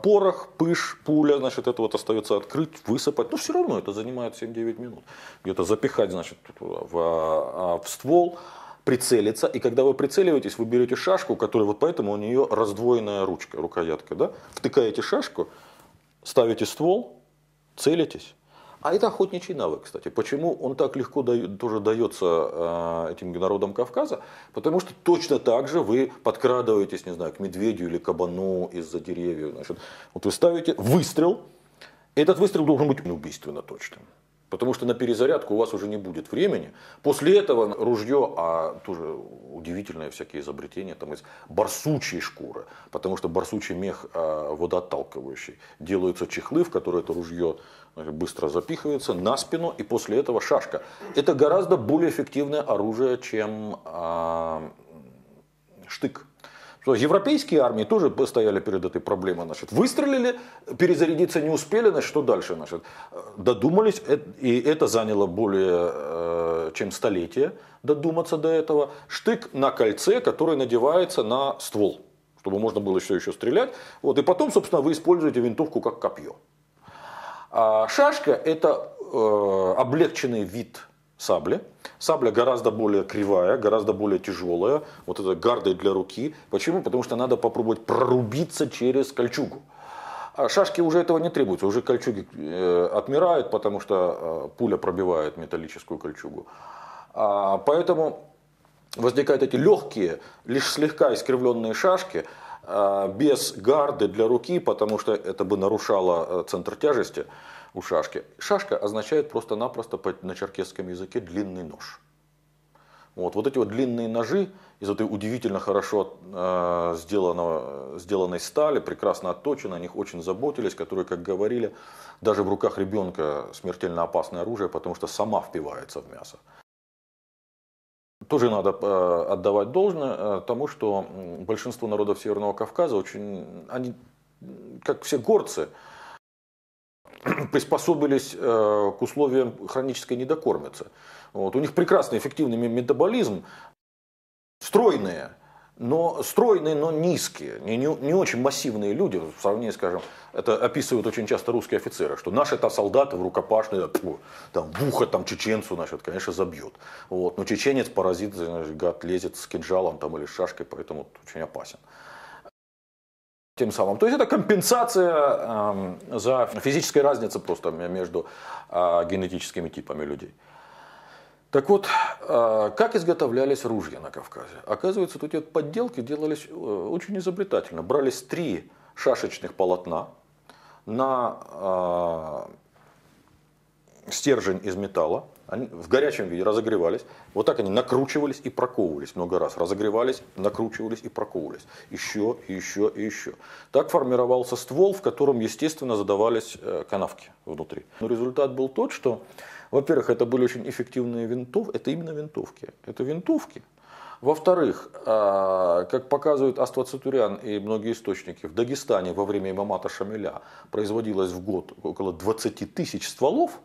порох, пыш, пуля, значит, это вот остается открыть, высыпать. Но все равно это занимает 7-9 минут. Где-то запихать, значит, в, в а, ствол, прицелиться, и когда вы прицеливаетесь, вы берете шашку, которая вот поэтому у нее раздвоенная ручка, рукоятка, да? втыкаете шашку, ставите ствол, целитесь. А это охотничий навык, кстати. Почему он так легко дает, тоже дается а, этим народам Кавказа? Потому что точно так же вы подкрадываетесь, не знаю, к медведю или кабану из-за деревьев. Значит, вот вы ставите выстрел, этот выстрел должен быть убийственно точным. Потому что на перезарядку у вас уже не будет времени. После этого ружье, а тоже удивительные всякие изобретения, там из барсучьей шкуры, потому что барсучий мех а, водоотталкивающий. Делаются чехлы, в которые это ружье быстро запихивается на спину, и после этого шашка. Это гораздо более эффективное оружие, чем а, штык. Что европейские армии тоже стояли перед этой проблемой. Значит. Выстрелили, перезарядиться не успели, значит, что дальше? Значит. Додумались, э, и это заняло более э, чем столетие додуматься до этого. Штык на кольце, который надевается на ствол, чтобы можно было все еще стрелять. Вот. И потом, собственно, вы используете винтовку как копье. А шашка – это э, облегченный вид сабли. Сабля гораздо более кривая, гораздо более тяжелая, вот это гардой для руки. Почему? Потому что надо попробовать прорубиться через кольчугу. А шашки уже этого не требуются, уже кольчуги э, отмирают, потому что э, пуля пробивает металлическую кольчугу. А, поэтому возникают эти легкие, лишь слегка искривленные шашки, э, без гарды для руки, потому что это бы нарушало э, центр тяжести у шашки. Шашка означает просто-напросто на черкесском языке длинный нож. Вот, вот эти вот длинные ножи из этой удивительно хорошо э, сделанного, сделанной стали, прекрасно отточены, о них очень заботились, которые, как говорили, даже в руках ребенка смертельно опасное оружие, потому что сама впивается в мясо. Тоже надо э, отдавать должное э, тому, что большинство народов Северного Кавказа очень, они, как все горцы, приспособились э, к условиям хронической недокормицы. Вот. У них прекрасный эффективный метаболизм, стройные, но стройные, но низкие, не, не, не очень массивные люди, в сравнении, скажем, это описывают очень часто русские офицеры, что наши это солдаты в рукопашные, пфу, там, в ухо там, чеченцу, значит, конечно, забьет. Вот. Но чеченец, паразит, значит, гад лезет с кинжалом там, или с шашкой, поэтому очень опасен тем самым. То есть это компенсация э, за физической разницы просто между э, генетическими типами людей. Так вот, э, как изготовлялись ружья на Кавказе? Оказывается, тут эти подделки делались э, очень изобретательно. Брались три шашечных полотна на а, стержень из металла, они в горячем виде разогревались, вот так они накручивались и проковывались много раз, разогревались, накручивались и проковывались, еще, и еще, и еще. Так формировался ствол, в котором, естественно, задавались э, канавки внутри. Но результат был тот, что, во-первых, это были очень эффективные винтовки, это именно винтовки, это винтовки. Во-вторых, а, как показывают Аствацатурян и многие источники, в Дагестане во время имамата Шамиля производилось в год около 20 тысяч стволов –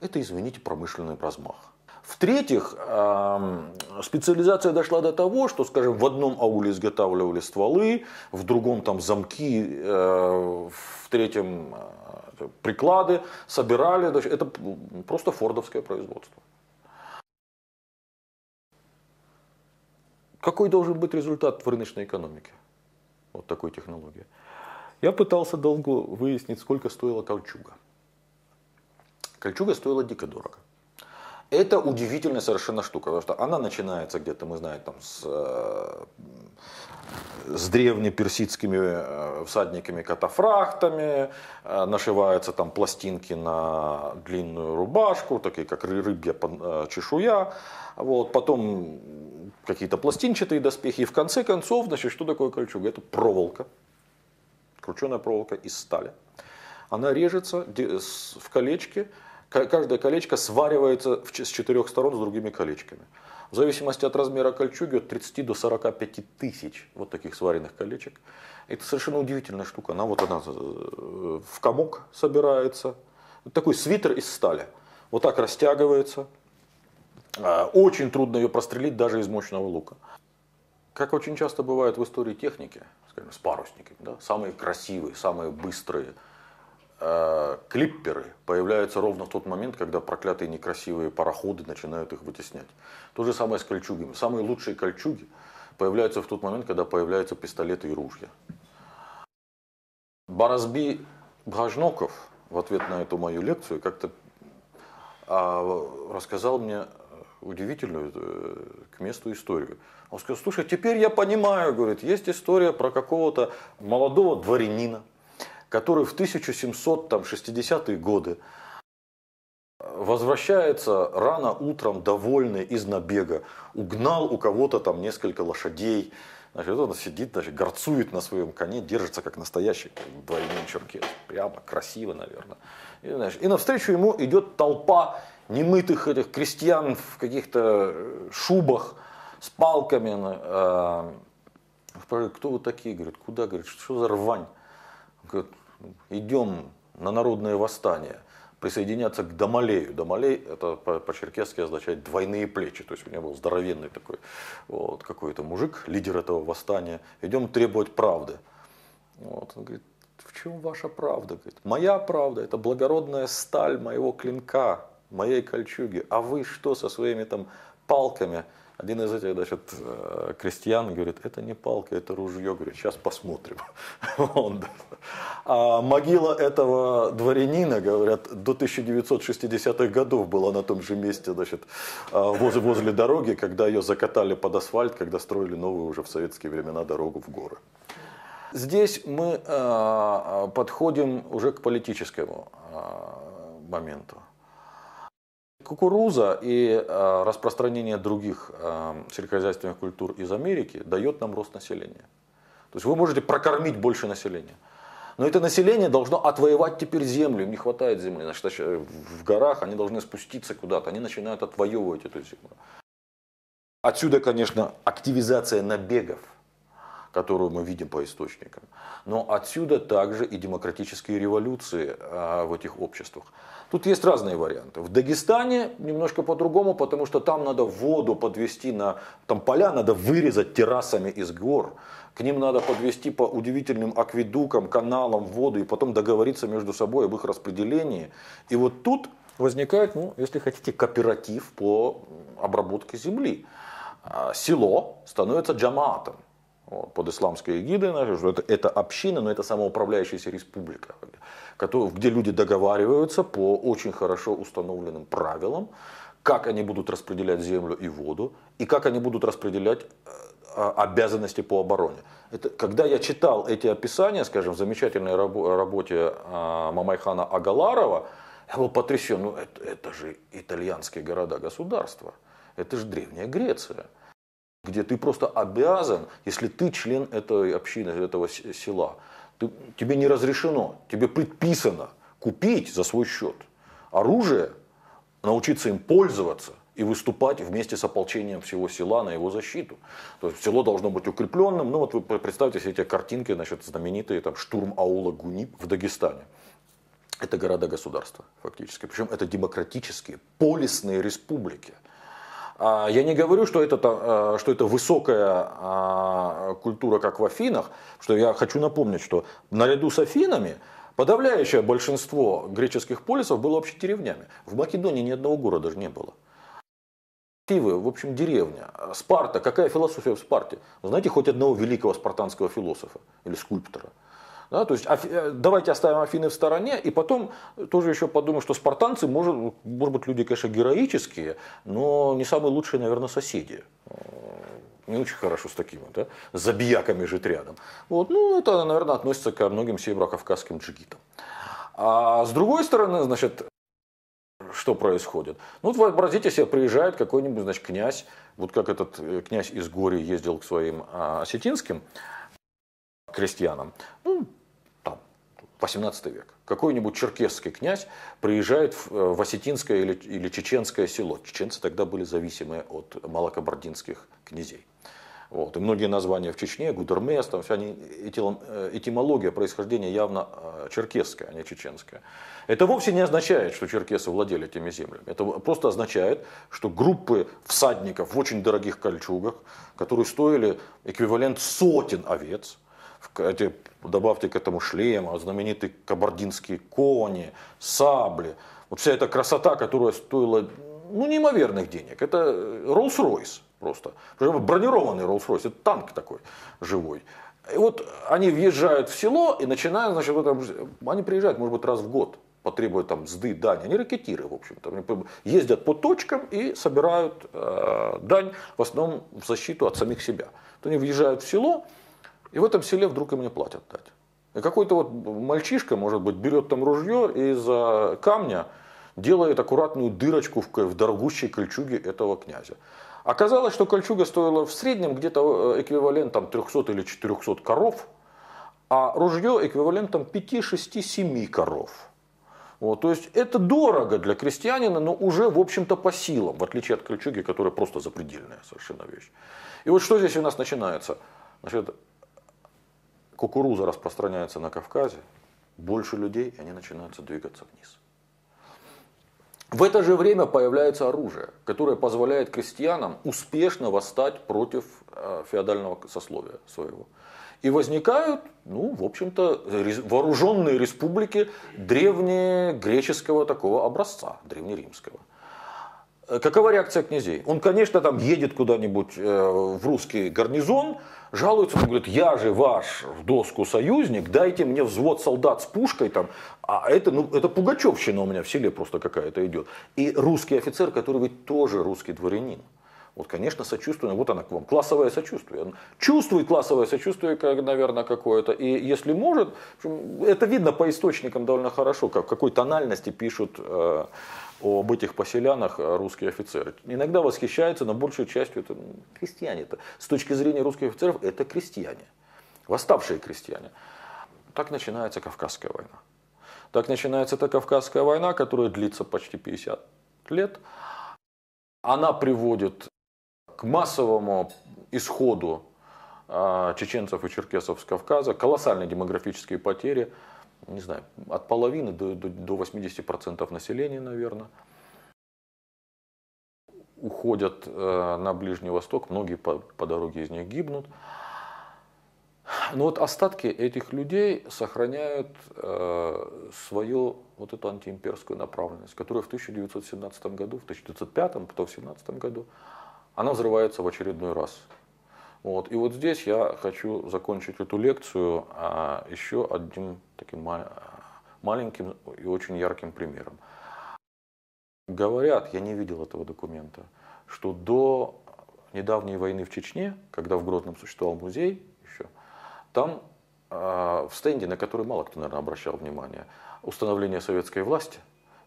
это, извините, промышленный размах. В-третьих, эм, специализация дошла до того, что, скажем, в одном ауле изготавливали стволы, в другом там замки, э, в третьем э, приклады, собирали. Это просто фордовское производство. Какой должен быть результат в рыночной экономике вот такой технологии? Я пытался долго выяснить, сколько стоила кольчуга. Кольчуга стоила дико дорого. Это удивительная совершенно штука, потому что она начинается где-то, мы знаем, там, с, э, с древнеперсидскими э, всадниками катафрактами, э, нашиваются там пластинки на длинную рубашку, такие как рыбья чешуя, вот, потом какие-то пластинчатые доспехи, и в конце концов, значит, что такое кольчуга? Это проволока, крученая проволока из стали. Она режется в колечке, каждое колечко сваривается с четырех сторон с другими колечками. В зависимости от размера кольчуги от 30 до 45 тысяч вот таких сваренных колечек. Это совершенно удивительная штука. Она вот она э, в комок собирается. такой свитер из стали. Вот так растягивается. А, очень трудно ее прострелить даже из мощного лука. Как очень часто бывает в истории техники, скажем, с парусниками, да, самые красивые, самые быстрые – Э, клипперы появляются ровно в тот момент, когда проклятые некрасивые пароходы начинают их вытеснять. То же самое с кольчугами. Самые лучшие кольчуги появляются в тот момент, когда появляются пистолеты и ружья. Баразби Бражноков в ответ на эту мою лекцию как-то а, рассказал мне удивительную э, к месту историю. Он сказал, слушай, теперь я понимаю, говорит, есть история про какого-то молодого дворянина, который в 1760-е годы возвращается рано утром довольный из набега, угнал у кого-то там несколько лошадей, Значит, он сидит, даже горцует на своем коне, держится как настоящий двойной черкес. Прямо красиво, наверное. И, значит, и навстречу ему идет толпа немытых этих крестьян в каких-то э, шубах с палками. Э, Кто вы такие? Говорит, куда? Говорит, что за рвань? Говорит, идем на народное восстание, присоединяться к Дамалею. Дамалей, это по-черкесски означает двойные плечи. То есть у него был здоровенный такой вот, какой-то мужик, лидер этого восстания. Идем требовать правды. Вот, он говорит, в чем ваша правда? Говорит, моя правда – это благородная сталь моего клинка, моей кольчуги. А вы что со своими там палками – один из этих, значит, э, крестьян говорит, это не палка, это ружье. Говорит, сейчас посмотрим. А могила этого дворянина, говорят, до 1960-х годов была на том же месте, значит, э, возле, возле дороги, когда ее закатали под асфальт, когда строили новую уже в советские времена дорогу в горы. Здесь мы э, подходим уже к политическому моменту. Кукуруза и э, распространение других э, сельскохозяйственных культур из Америки дает нам рост населения. То есть вы можете прокормить больше населения. Но это население должно отвоевать теперь землю, им не хватает земли. Значит, в горах они должны спуститься куда-то, они начинают отвоевывать эту землю. Отсюда, конечно, активизация набегов которую мы видим по источникам. Но отсюда также и демократические революции а, в этих обществах. Тут есть разные варианты. В Дагестане немножко по-другому, потому что там надо воду подвести на... Там поля надо вырезать террасами из гор. К ним надо подвести по удивительным акведукам, каналам воду и потом договориться между собой об их распределении. И вот тут возникает, ну, если хотите, кооператив по обработке земли. А, село становится джаматом под исламской эгидой, это, это община, но это самоуправляющаяся республика, где люди договариваются по очень хорошо установленным правилам, как они будут распределять землю и воду, и как они будут распределять э, обязанности по обороне. Это, когда я читал эти описания, скажем, в замечательной рабо- работе э, Мамайхана Агаларова, я был потрясен, ну это, это же итальянские города-государства, это же Древняя Греция где ты просто обязан, если ты член этой общины, этого села, ты, тебе не разрешено, тебе предписано купить за свой счет оружие, научиться им пользоваться и выступать вместе с ополчением всего села на его защиту. То есть село должно быть укрепленным. Ну вот вы представьте себе эти картинки, значит, знаменитые там штурм аула Гунип в Дагестане. Это города-государства фактически. Причем это демократические, полисные республики. А, я не говорю, что это, а, что это высокая а, культура, как в Афинах, что я хочу напомнить, что наряду с Афинами подавляющее большинство греческих полисов было вообще деревнями. В Македонии ни одного города даже не было. Фивы, в общем, деревня. Спарта, какая философия в Спарте? Вы знаете хоть одного великого спартанского философа или скульптора? Да, то есть э, давайте оставим Афины в стороне и потом тоже еще подумаем, что спартанцы, может, может быть, люди, конечно, героические, но не самые лучшие, наверное, соседи не очень хорошо с такими, да, с забияками жить рядом. Вот, ну, это, наверное, относится ко многим северо-кавказским джигитам. А с другой стороны, значит, что происходит? Ну, вот вообразите себе, приезжает какой-нибудь, значит, князь, вот как этот э, князь из Гори ездил к своим а, осетинским крестьянам, ну, 18 век. Какой-нибудь черкесский князь приезжает э, в осетинское или, или чеченское село. Чеченцы тогда были зависимы от малокабардинских князей. Вот. И многие названия в Чечне, Гудермес, там все они, э, этимология происхождения явно э, черкесская, а не чеченская. Это вовсе не означает, что черкесы владели этими землями. Это просто означает, что группы всадников в очень дорогих кольчугах, которые стоили эквивалент сотен овец, добавьте к этому шлема, знаменитые кабардинские кони, сабли. Вот вся эта красота, которая стоила ну, неимоверных денег. Это Rolls-Royce просто. Бронированный Rolls-Royce, это танк такой живой. И вот они въезжают в село и начинают, значит, вот там, они приезжают, может быть, раз в год, потребуют там сды, дань. Они ракетиры, в общем-то. ездят по точкам и собирают э, дань в основном в защиту от самих себя. То они въезжают в село, и в этом селе вдруг им не платят дать. И какой-то вот мальчишка, может быть, берет там ружье и из камня делает аккуратную дырочку в, в дорогущей кольчуге этого князя. Оказалось, что кольчуга стоила в среднем где-то э, эквивалентом 300 или 400 коров, а ружье эквивалентом 5, 6, 7 коров. Вот, то есть это дорого для крестьянина, но уже, в общем-то, по силам, в отличие от кольчуги, которая просто запредельная совершенно вещь. И вот что здесь у нас начинается? Значит, кукуруза распространяется на Кавказе, больше людей, и они начинают двигаться вниз. В это же время появляется оружие, которое позволяет крестьянам успешно восстать против э, феодального сословия своего. И возникают, ну, в общем-то, вооруженные республики древнегреческого такого образца, древнеримского. Э, какова реакция князей? Он, конечно, там едет куда-нибудь э, в русский гарнизон, жалуется, он говорит, я же ваш в доску союзник, дайте мне взвод солдат с пушкой там, а это, ну, это пугачевщина у меня в селе просто какая-то идет. И русский офицер, который ведь тоже русский дворянин. Вот, конечно, сочувствие, вот она к вам, классовое сочувствие. Он чувствует классовое сочувствие, как, наверное, какое-то. И если может, это видно по источникам довольно хорошо, как, в какой тональности пишут э, об этих поселянах э, русские офицеры. Иногда восхищаются, но большей частью это крестьяне-то. С точки зрения русских офицеров это крестьяне, восставшие крестьяне. Так начинается Кавказская война. Так начинается эта Кавказская война, которая длится почти 50 лет. Она приводит к массовому исходу а, чеченцев и черкесов с Кавказа, колоссальные демографические потери – не знаю, от половины до, до, до 80% населения, наверное, уходят э, на Ближний Восток, многие по, по дороге из них гибнут. Но вот остатки этих людей сохраняют э, свою вот эту антиимперскую направленность, которая в 1917 году, в 1905, потом в 1917 году, она взрывается в очередной раз. Вот. И вот здесь я хочу закончить эту лекцию а, еще одним таким ма- маленьким и очень ярким примером. Говорят, я не видел этого документа, что до недавней войны в Чечне, когда в Грозном существовал музей еще, там а, в стенде, на который мало кто, наверное, обращал внимание, установление советской власти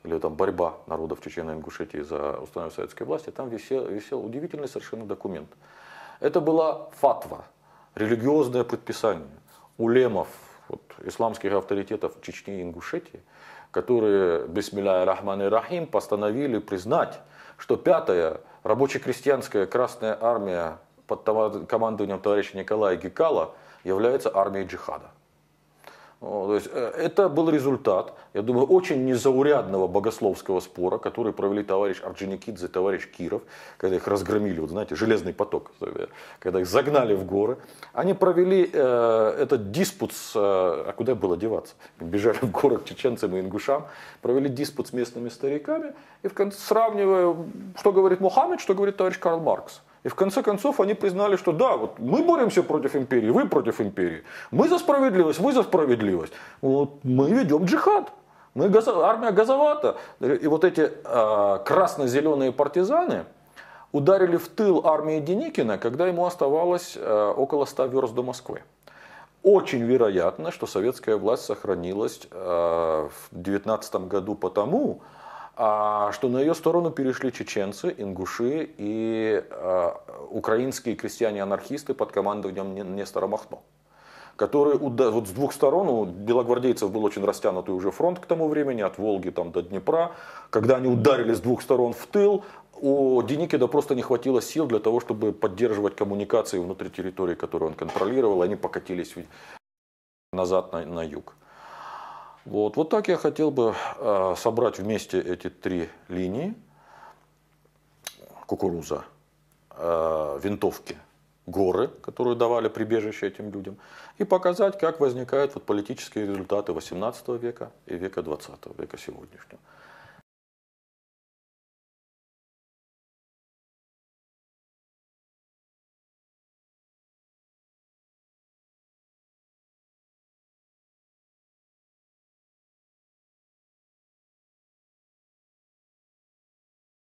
или там борьба народов Чечены и Ингушетии за установление советской власти, там висел, висел удивительный совершенно документ – это была фатва, религиозное предписание улемов, вот, исламских авторитетов Чечни и Ингушетии, которые, бисмилля рахман и рахим, постановили признать, что пятая рабоче-крестьянская Красная Армия под командованием товарища Николая Гикала является армией джихада. То есть э, это был результат, я думаю, очень незаурядного богословского спора, который провели товарищ Орджоникидзе и товарищ Киров, когда их разгромили, вот знаете, железный поток, э, когда их загнали в горы. Они провели э, этот диспут с... Э, а куда было деваться? Бежали в горы к чеченцам и ингушам, провели диспут с местными стариками, и в конце, сравнивая, что говорит Мухаммед, что говорит товарищ Карл Маркс – и в конце концов они признали, что да, вот мы боремся против империи, вы против империи. Мы за справедливость, вы за справедливость. Вот мы ведем джихад. Мы газ... армия газовата. И вот эти э, красно-зеленые партизаны ударили в тыл армии Деникина, когда ему оставалось э, около 100 верст до Москвы. Очень вероятно, что советская власть сохранилась э, в 19 году потому, а, что на ее сторону перешли чеченцы, ингуши и а, украинские крестьяне-анархисты под командованием Нестора Махно которые вот с двух сторон, у белогвардейцев был очень растянутый уже фронт к тому времени, от Волги там до Днепра, когда они ударили с двух сторон в тыл, у Деникида просто не хватило сил для того, чтобы поддерживать коммуникации внутри территории, которую он контролировал, они покатились назад на, на юг. Вот, вот так я хотел бы э, собрать вместе эти три линии. Кукуруза, э, винтовки, горы, которые давали прибежище этим людям, и показать, как возникают вот политические результаты XVIII века и века XX, века сегодняшнего.